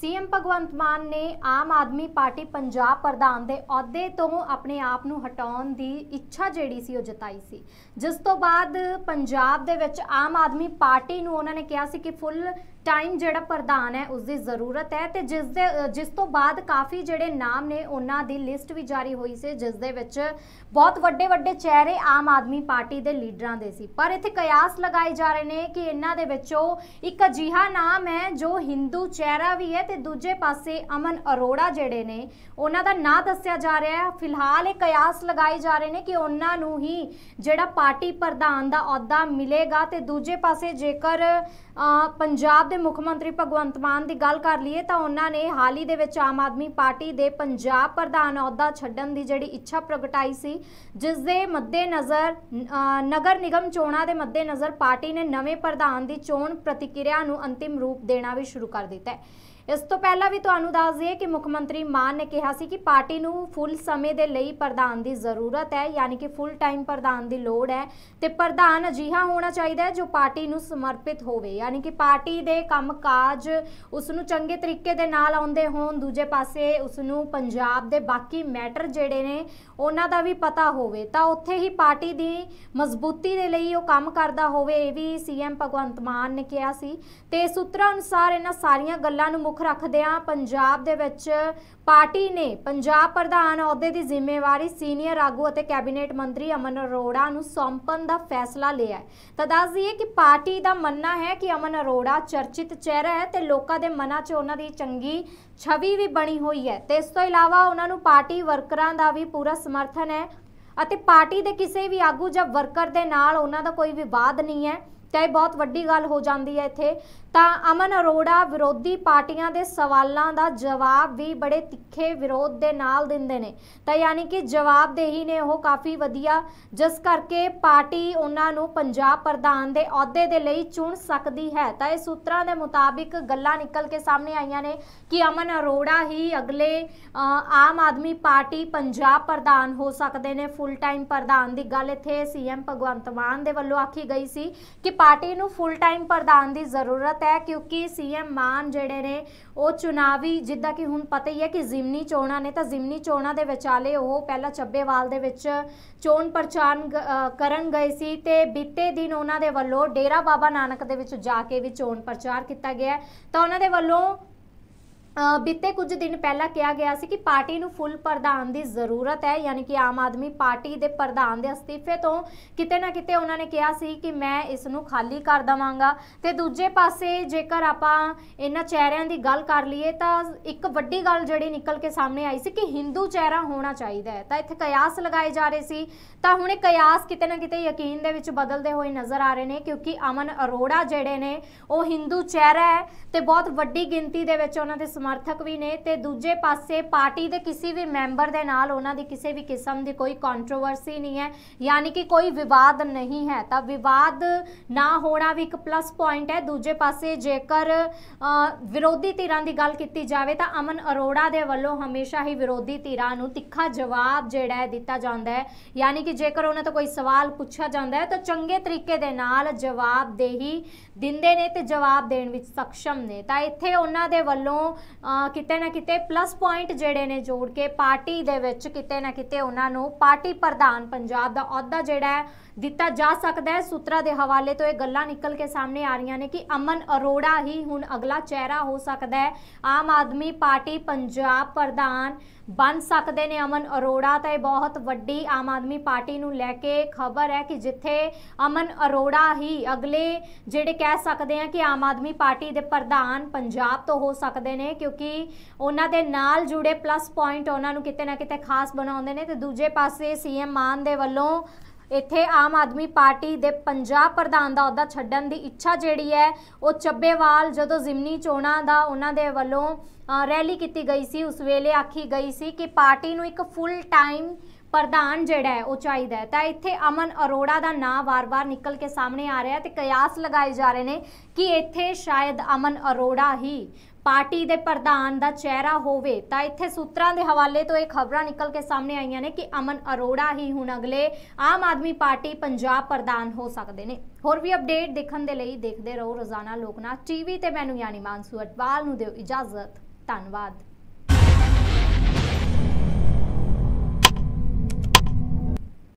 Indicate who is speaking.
Speaker 1: CM Bhagwant ਮਾਨ ਨੇ ਆਮ ਆਦਮੀ party Punjab ਪ੍ਰਧਾਨ ਦੇ ਅਹੁਦੇ ਤੋਂ ਆਪਣੇ ਆਪ ਨੂੰ ਹਟਾਉਣ ਦੀ ਇੱਛਾ ਜਿਹੜੀ ਸੀ ਉਹ ਜਤਾਈ ਸੀ ਜਿਸ ਤੋਂ ਬਾਅਦ ਪੰਜਾਬ ਦੇ ਵਿੱਚ ਆਮ ਆਦਮੀ ਪਾਰਟੀ ਨੂੰ ਉਹਨਾਂ ਨੇ ਕਿਹਾ ਸੀ ਕਿ ਫੁੱਲ ਟਾਈਮ ਜਿਹੜਾ ਪ੍ਰਧਾਨ ਹੈ ਉਸ ਦੀ ਜ਼ਰੂਰਤ ਹੈ ਤੇ ਜਿਸ ਦੇ ਜਿਸ ਤੋਂ ਬਾਅਦ ਕਾਫੀ ਜਿਹੜੇ ਨਾਮ ਨੇ ਉਹਨਾਂ ਦੀ ਲਿਸਟ ਵੀ ਜਾਰੀ ਹੋਈ ਸੀ ਜਿਸ ਦੇ ਵਿੱਚ ਬਹੁਤ ਵੱਡੇ ਵੱਡੇ ਚਿਹਰੇ ਆਮ ਆਦਮੀ ਪਾਰਟੀ ਦੇ ਲੀਡਰਾਂ ਦੇ ਸੀ ਪਰ ਇੱਥੇ ਕਿਆਸ ਲਗਾਏ ਜਾ ਰਹੇ ਨੇ ਕਿ ਇਹਨਾਂ ਦੇ ਵਿੱਚੋਂ ਇੱਕ ਅਜੀਹਾ ਨਾਮ ਹੈ ਜੋ ਹਿੰਦੂ ਚਿਹਰਾ ਵੀ ਹੈ ਤੇ ਦੂਜੇ ਪਾਸੇ ਅਮਨ ਅਰੋੜਾ ਜਿਹੜੇ ਨੇ ਉਹਨਾਂ ਦਾ ਨਾਂ ਦੱਸਿਆ ਜਾ ਰਿਹਾ ਹੈ ਫਿਲਹਾਲ ਇਹ ਕਿਆਸ ਲਗਾਏ ਜਾ ਰਹੇ ਨੇ ਕਿ ਉਹਨਾਂ ਨੂੰ ਹੀ ਜਿਹੜਾ ਪਾਰਟੀ ਪ੍ਰਧਾਨ ਦਾ ਅਹੁਦਾ ਮਿਲੇਗਾ ਤੇ ਦੂਜੇ ਪਾਸੇ ਜੇਕਰ ਪੰਜਾਬ ਦੇ ਮੁੱਖ ਮੰਤਰੀ ਭਗਵੰਤ ਮਾਨ ਦੀ ਗੱਲ ਕਰ ਲਈਏ ਤਾਂ ਉਹਨਾਂ ਨੇ ਹਾਲ ਹੀ ਦੇ ਵਿੱਚ ਆਮ ਆਦਮੀ ਪਾਰਟੀ ਦੇ ਪੰਜਾਬ ਪ੍ਰਧਾਨ ਅਹੁਦਾ ਛੱਡਣ ਦੀ ਜਿਹੜੀ ਇੱਛਾ ਪ੍ਰਗਟਾਈ ਸੀ ਜਿਸ ਦੇ ਮੱਦੇਨਜ਼ਰ ਨਗਰ ਨਿਗਮ ਚੋਣਾਂ ਦੇ ਮੱਦੇਨਜ਼ਰ ਪਾਰਟੀ ਨੇ ਨਵੇਂ ਪ੍ਰਧਾਨ ਦੀ ਚੋਣ ਪ੍ਰਤੀਕਿਰਿਆ ਨੂੰ ਅੰਤਿਮ ਰੂਪ ਦੇਣਾ ਵੀ ਸ਼ੁਰੂ ਕਰ ਦਿੱਤਾ ਹੈ ਇਸ ਤੋਂ ਪਹਿਲਾਂ ਵੀ ਤੁਹਾਨੂੰ ਦੱਸ ਦਈਏ ਕਿ ਮੁੱਖ ਮੰਤਰੀ ਮਾਨ ਨੇ ਕਿਹਾ ਸੀ ਕਿ ਪਾਰਟੀ ਨੂੰ ਫੁੱਲ ਸਮੇਂ ਦੇ ਲਈ ਪ੍ਰਧਾਨ ਦੀ ਜ਼ਰੂਰਤ ਹੈ ਯਾਨੀ ਕਿ ਫੁੱਲ ਟਾਈਮ ਪ੍ਰਧਾਨ ਦੀ ਲੋੜ ਹੈ ਤੇ ਪ੍ਰਧਾਨ ਅਜਿਹਾ ਹੋਣਾ ਚਾਹੀਦਾ ਹੈ ਜੋ ਪਾਰਟੀ ਨੂੰ ਸਮਰਪਿਤ ਹੋਵੇ ਯਾਨੀ ਕਿ ਪਾਰਟੀ ਦੇ ਕੰਮਕਾਜ ਉਸ ਨੂੰ ਚੰਗੇ ਤਰੀਕੇ ਦੇ ਨਾਲ ਆਉਂਦੇ ਹੋਣ ਦੂਜੇ ਪਾਸੇ ਉਸ ਨੂੰ ਪੰਜਾਬ ਦੇ ਬਾਕੀ ਮੈਟਰ ਜਿਹੜੇ ਨੇ ਉਹਨਾਂ ਦਾ ਵੀ ਪਤਾ ਹੋਵੇ ਤਾਂ ਉੱਥੇ ਹੀ ਪਾਰਟੀ ਦੀ ਮਜ਼ਬੂਤੀ ਦੇ ਲਈ ਉਹ ਕੰਮ ਕਰਦਾ ਹੋਵੇ ਇਹ ਵੀ ਸੀਐਮ ਭਗਵੰਤ ਮਾਨ ਨੇ ਕਿਹਾ ਸੀ ਤੇ ਸੂਤਰਾਂ ਅਨੁਸਾਰ ਇਹਨਾਂ ਸਾਰੀਆਂ ਗੱਲਾਂ ਨੂੰ ਮੁੱਖ ਰੁਖ ਆ ਪੰਜਾਬ ਦੇ ਵਿੱਚ ਪਾਰਟੀ ਨੇ ਪੰਜਾਬ ਪ੍ਰਧਾਨ ਅਹੁਦੇ ਦੀ ਜ਼ਿੰਮੇਵਾਰੀ ਸੀਨੀਅਰ ਆਗੂ ਅਤੇ ਕੈਬਨਿਟ ਮੰਤਰੀ ਅਮਨ ਅਰੋੜਾ ਨੂੰ ਸੌਂਪਣ ਦਾ ਫੈਸਲਾ ਲਿਆ ਹੈ ਤਾਂ ਦੱਸ ਦਈਏ ਕਿ ਪਾਰਟੀ ਦਾ ਮੰਨਣਾ ਹੈ ਕਿ ਅਮਨ ਅਰੋੜਾ ਚਰਚਿਤ ਚਿਹਰਾ ਹੈ ਤੇ ਲੋਕਾਂ ਦੇ ਮਨਾਂ 'ਚ ਉਹਨਾਂ ਦੀ ਚੰਗੀ ਛਵੀ ਵੀ ਬਣੀ ਹੋਈ ਹੈ ਤੇ ਇਸ ਤੋਂ ਇਲਾਵਾ ਉਹਨਾਂ ਨੂੰ ਪਾਰਟੀ ਵਰਕਰਾਂ ਦਾ ਵੀ ਪੂਰਾ ਸਮਰਥਨ ਹੈ ਅਤੇ ਪਾਰਟੀ ਦੇ ਕਿਸੇ ਵੀ ਆਗੂ ਜਾਂ ਵਰਕਰ ਦੇ ਨਾਲ ਉਹਨਾਂ ਦਾ ਕੋਈ ਵਿਵਾਦ ਨਹੀਂ ਹੈ ਤਾਂ ਇਹ ਬਹੁਤ ਵੱਡੀ ਗੱਲ ਹੋ ਜਾਂਦੀ ਹੈ ਇੱਥੇ ਤਾਂ ਅਮਨ ਅਰੋੜਾ ਵਿਰੋਧੀ ਪਾਰਟੀਆਂ ਦੇ ਸਵਾਲਾਂ ਦਾ ਜਵਾਬ ਵੀ ਬੜੇ ਤਿੱਖੇ ਵਿਰੋਧ ਦੇ ਨਾਲ ਦਿੰਦੇ ਨੇ ਤਾਂ ਯਾਨੀ ਕਿ ਜਵਾਬਦੇਹੀ ਨੇ ਉਹ ਕਾਫੀ ਵਧੀਆ ਜਿਸ ਕਰਕੇ ਪਾਰਟੀ ਉਹਨਾਂ ਨੂੰ ਪੰਜਾਬ ਪ੍ਰਧਾਨ ਦੇ ਅਹੁਦੇ ਦੇ ਲਈ ਚੁਣ ਸਕਦੀ ਹੈ ਤਾਂ ਇਹ ਸੂਤਰਾਂ ਦੇ ਮੁਤਾਬਿਕ ਗੱਲਾਂ ਨਿਕਲ ਕੇ ਸਾਹਮਣੇ ਆਈਆਂ ਨੇ ਕਿ ਅਮਨ ਅਰੋੜਾ ਹੀ ਅਗਲੇ ਆਮ ਆਦਮੀ ਪਾਰਟੀ ਪੰਜਾਬ ਪ੍ਰਧਾਨ ਹੋ ਸਕਦੇ ਨੇ ਫੁੱਲ ਟਾਈਮ ਪ੍ਰਧਾਨ ਦੀ ਗੱਲ ਇੱਥੇ ਸੀਐਮ ਭਗਵੰਤ ਮਾਨ ਦੇ ਵੱਲੋਂ ਆਖੀ ਗਈ ਸੀ ਕਿ ਪਾਰਟੀ ਨੂੰ ਫੁੱਲ ਟਾਈਮ ਪ੍ਰਧਾਨ ਦੀ ਜ਼ਰੂਰਤ ਜ਼ਰੂਰਤ ਹੈ ਕਿਉਂਕਿ ਸੀਐਮ ਮਾਨ ਜਿਹੜੇ ਨੇ ਉਹ ਚੁਣਾਵੀ ਜਿੱਦਾਂ ਕਿ ਹੁਣ ਪਤਾ ਹੀ ਹੈ ਕਿ ਜ਼ਿਮਨੀ ਚੋਣਾਂ ਨੇ ਤਾਂ ਜ਼ਿਮਨੀ ਚੋਣਾਂ ਦੇ ਵਿਚਾਲੇ ਉਹ ਪਹਿਲਾਂ ਚੱਬੇਵਾਲ ਦੇ ਵਿੱਚ ਚੋਣ ਪ੍ਰਚਾਰ ਕਰਨ ਗਏ ਸੀ ਤੇ ਬੀਤੇ ਦਿਨ ਉਹਨਾਂ ਦੇ ਵੱਲੋਂ ਡੇਰਾ ਬਾਬਾ ਨਾਨਕ ਦੇ ਵਿੱਚ ਜਾ ਕੇ ਵੀ ਚੋਣ ਪ੍ਰਚਾਰ ਕੀਤਾ ਗਿਆ ਤਾਂ ਉਹਨਾਂ ਦੇ ਵੱਲੋਂ ਬੀਤੇ ਕੁਝ ਦਿਨ ਪਹਿਲਾਂ ਕਿਹਾ ਗਿਆ ਸੀ ਕਿ ਪਾਰਟੀ ਨੂੰ ਫੁੱਲ ਪ੍ਰਧਾਨ ਦੀ ਜ਼ਰੂਰਤ ਹੈ ਯਾਨੀ ਕਿ ਆਮ ਆਦਮੀ ਪਾਰਟੀ ਦੇ ਪ੍ਰਧਾਨ ਦੇ ਅਸਤੀਫੇ ਤੋਂ ਕਿਤੇ ਨਾ ਕਿਤੇ ਉਹਨਾਂ ਨੇ ਕਿਹਾ ਸੀ ਕਿ ਮੈਂ ਇਸ ਨੂੰ ਖਾਲੀ ਕਰ ਦਵਾਂਗਾ ਤੇ ਦੂਜੇ ਪਾਸੇ ਜੇਕਰ ਆਪਾਂ ਇਹਨਾਂ ਚਿਹਰਿਆਂ ਦੀ ਗੱਲ ਕਰ ਲਈਏ ਤਾਂ ਇੱਕ ਵੱਡੀ ਗੱਲ ਜਿਹੜੀ ਨਿਕਲ ਕੇ ਸਾਹਮਣੇ ਆਈ ਸੀ ਕਿ ਹਿੰਦੂ ਚਿਹਰਾ ਹੋਣਾ ਚਾਹੀਦਾ ਹੈ ਤਾਂ ਇੱਥੇ ਕਿਆਸ ਲਗਾਏ ਜਾ ਰਹੇ ਸੀ ਤਾਂ ਹੁਣ ਇਹ ਕਿਆਸ ਕਿਤੇ ਨਾ ਕਿਤੇ ਯਕੀਨ ਦੇ ਵਿੱਚ ਬਦਲਦੇ ਹੋਏ ਨਜ਼ਰ ਆ ਰਹੇ ਨੇ ਕਿਉਂਕਿ ਅਮਨ ਅਰੋੜਾ ਜਿਹੜੇ ਨੇ ਉਹ ਹਿੰਦੂ ਚਿਹਰਾ ਹੈ ਤੇ ਬਹੁਤ ਵੱਡੀ ਗਿਣਤੀ ਦੇ ਵਿੱਚ ਉਹਨਾਂ ਦੇ ਸਮਾਜ ਸਮਰਥਕ ਵੀ ਨੇ ਤੇ ਦੂਜੇ ਪਾਸੇ ਪਾਰਟੀ ਦੇ ਕਿਸੇ ਵੀ ਮੈਂਬਰ ਦੇ ਨਾਲ ਉਹਨਾਂ ਦੀ ਕਿਸੇ ਵੀ ਕਿਸਮ ਦੀ ਕੋਈ ਕੰਟਰੋਵਰਸੀ ਨਹੀਂ ਹੈ ਯਾਨੀ ਕਿ ਕੋਈ ਵਿਵਾਦ ਨਹੀਂ ਹੈ ਤਾਂ ਵਿਵਾਦ ਨਾ ਹੋਣਾ ਵੀ ਇੱਕ ਪਲੱਸ ਪੁਆਇੰਟ ਹੈ ਦੂਜੇ ਪਾਸੇ ਜੇਕਰ ਵਿਰੋਧੀ ਧਿਰਾਂ ਦੀ ਗੱਲ ਕੀਤੀ ਜਾਵੇ ਤਾਂ ਅਮਨ ਅਰੋੜਾ ਦੇ ਵੱਲੋਂ ਹਮੇਸ਼ਾ ਹੀ ਵਿਰੋਧੀ ਧਿਰਾਂ ਨੂੰ ਤਿੱਖਾ ਜਵਾਬ ਜਿਹੜਾ ਹੈ ਦਿੱਤਾ ਜਾਂਦਾ ਹੈ ਯਾਨੀ ਕਿ ਜੇਕਰ ਉਹਨਾਂ ਤੋਂ ਕੋਈ ਸਵਾਲ ਪੁੱਛਿਆ ਜਾਂਦਾ ਹੈ ਤਾਂ ਚੰਗੇ ਤਰੀਕੇ ਦੇ ਨਾਲ ਜਵਾਬ ਦੇਹੀ ਦਿੰਦੇ ਨੇ ਤੇ ਜਵਾਬ ਦੇਣ ਵਿੱਚ ਸਕਸ਼ਮ ਨੇ ਤਾਂ ਇੱਥੇ ਉਹਨਾਂ ਦੇ ਵੱਲੋਂ ਕਿਤੇ ਨਾ ਕਿਤੇ ਪਲੱਸ ਪੁਆਇੰਟ ਜਿਹੜੇ ਨੇ ਜੋੜ ਕੇ ਪਾਰਟੀ ਦੇ ਵਿੱਚ ਕਿਤੇ ਨਾ ਕਿਤੇ ਉਹਨਾਂ ਨੂੰ ਪਾਰਟੀ ਪ੍ਰਧਾਨ ਪੰਜਾਬ ਦਾ ਅਹੁਦਾ ਜਿਹੜਾ ਹੈ ਦਿੱਤਾ ਜਾ ਸਕਦਾ ਹੈ ਸੂਤਰਾ ਦੇ ਹਵਾਲੇ ਤੋਂ ਇਹ ਗੱਲਾਂ ਨਿਕਲ ਕੇ ਸਾਹਮਣੇ ਆ ਰਹੀਆਂ ਨੇ ਕਿ ਅਮਨ ਅਰੋੜਾ ਹੀ ਹੁਣ ਅਗਲਾ ਚਿਹਰਾ ਹੋ ਸਕਦਾ ਹੈ ਆਮ ਆਦਮੀ ਪਾਰਟੀ ਪੰਜਾਬ ਪ੍ਰਧਾਨ ਬਣ ਸਕਦੇ ਨੇ ਅਮਨ ਅਰੋੜਾ ਤਾਂ ਇਹ ਬਹੁਤ ਵੱਡੀ ਆਮ ਆਦਮੀ ਪਾਰਟੀ ਨੂੰ ਲੈ ਕੇ ਖਬਰ ਹੈ ਕਿ ਜਿੱਥੇ ਅਮਨ ਅਰੋੜਾ ਹੀ ਅਗਲੇ ਜਿਹੜੇ ਕਹਿ ਸਕਦੇ ਆ ਕਿ ਆਮ ਆਦਮੀ ਪਾਰਟੀ ਦੇ ਪ੍ਰਧਾਨ ਪੰਜਾਬ ਤੋਂ ਹੋ ਸਕਦੇ ਨੇ ਕਿਉਂਕਿ ਉਹਨਾਂ ਦੇ ਨਾਲ ਜੁੜੇ ਪਲੱਸ ਪੁਆਇੰਟ ਉਹਨਾਂ ਨੂੰ ਕਿਤੇ ਨਾ ਕਿਤੇ ਖਾਸ ਬਣਾਉਂਦੇ ਨੇ ਤੇ ਦੂਜੇ ਪਾਸੇ ਸੀਐਮ ਮਾਨ ਦੇ ਵੱਲੋਂ ਇੱਥੇ ਆਮ ਆਦਮੀ ਪਾਰਟੀ ਦੇ ਪੰਜਾਬ ਪ੍ਰਧਾਨ ਦਾ ਅਹੁਦਾ ਛੱਡਣ ਦੀ ਇੱਛਾ ਜਿਹੜੀ ਹੈ ਉਹ ਚੱਬੇਵਾਲ ਜਦੋਂ ਜ਼ਿਮਨੀ ਚੋਣਾਂ ਦਾ ਉਹਨਾਂ ਦੇ ਵੱਲੋਂ ਰੈਲੀ ਕੀਤੀ ਗਈ ਸੀ ਉਸ ਵੇਲੇ ਆਖੀ ਗਈ ਸੀ ਕਿ ਪਾਰਟੀ ਨੂੰ ਇੱਕ ਫੁੱਲ ਟਾਈਮ ਪ੍ਰਧਾਨ ਜਿਹੜਾ ਹੈ ਉਹ ਚਾਹੀਦਾ ਹੈ ਤਾਂ ਇੱਥੇ ਅਮਨ ਅਰੋੜਾ ਦਾ ਨਾਂ ਵਾਰ-ਵਾਰ ਨਿਕਲ ਕੇ ਸਾਹਮਣੇ ਆ ਰਿਹਾ ਤੇ ਕਿਆਸ ਲਗਾਏ ਜਾ ਰਹੇ ਨੇ ਕਿ ਇੱਥੇ ਸ਼ਾਇਦ ਅਮਨ ਅਰੋੜਾ ਹੀ ਪਾਰਟੀ ਦੇ ਪ੍ਰਧਾਨ ਦਾ ਚਿਹਰਾ ਹੋਵੇ ਤਾਂ ਇੱਥੇ ਸੂਤਰਾਂ ਦੇ ਹਵਾਲੇ ਤੋਂ ਇਹ ਖਬਰਾਂ ਨਿਕਲ ਕੇ ਸਾਹਮਣੇ ਆਈਆਂ ਨੇ ਕਿ ਅਮਨ ਅਰੋੜਾ ਹੀ ਹੁਣ ਅਗਲੇ ਆਮ ਆਦਮੀ ਪਾਰਟੀ ਪੰਜਾਬ ਪ੍ਰਧਾਨ ਹੋ ਸਕਦੇ ਨੇ ਹੋਰ ਵੀ ਅਪਡੇਟ ਦੇਖਣ ਦੇ ਲਈ ਦੇਖਦੇ ਰਹੋ ਰੋਜ਼ਾਨਾ ਲੋਕਨਾਥ ਟੀਵੀ ਤੇ ਮੈਨੂੰ ਯਾਨੀ ਮਾਨਸੂ ਅਟਵਾਲ ਨੂੰ ਦਿਓ ਇਜਾਜ਼ਤ ਧੰਨਵਾਦ